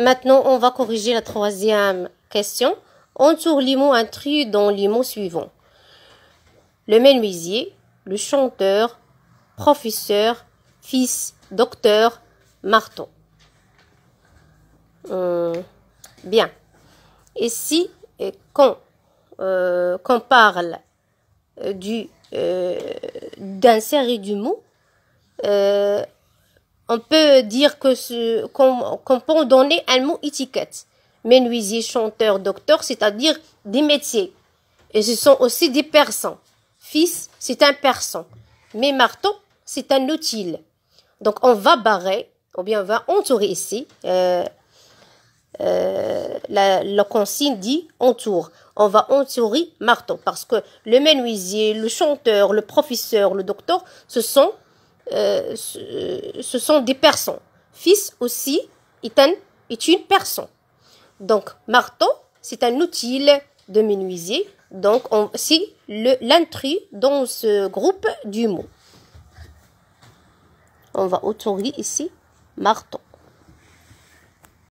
Maintenant, on va corriger la troisième question. tourne les mots intrus dans les mots suivants. Le menuisier, le chanteur, professeur, fils, docteur, marteau. Euh, bien. Ici, si, euh, quand on euh, qu'on parle du euh, série du mot, on peut dire que ce, qu'on, peut donner un mot étiquette. Menuisier, chanteur, docteur, c'est-à-dire des métiers. Et ce sont aussi des persans. Fils, c'est un persan. Mais marteau, c'est un outil. Donc on va barrer, ou bien on va entourer ici. Euh, euh, la, consigne dit entour. On va entourer marteau parce que le menuisier, le chanteur, le professeur, le docteur, ce sont euh, ce sont des personnes. Fils aussi est, est une personne. Donc, marteau, c'est un outil de menuisier. Donc, c'est l'intrus dans ce groupe du mot. On va autour ici, marteau.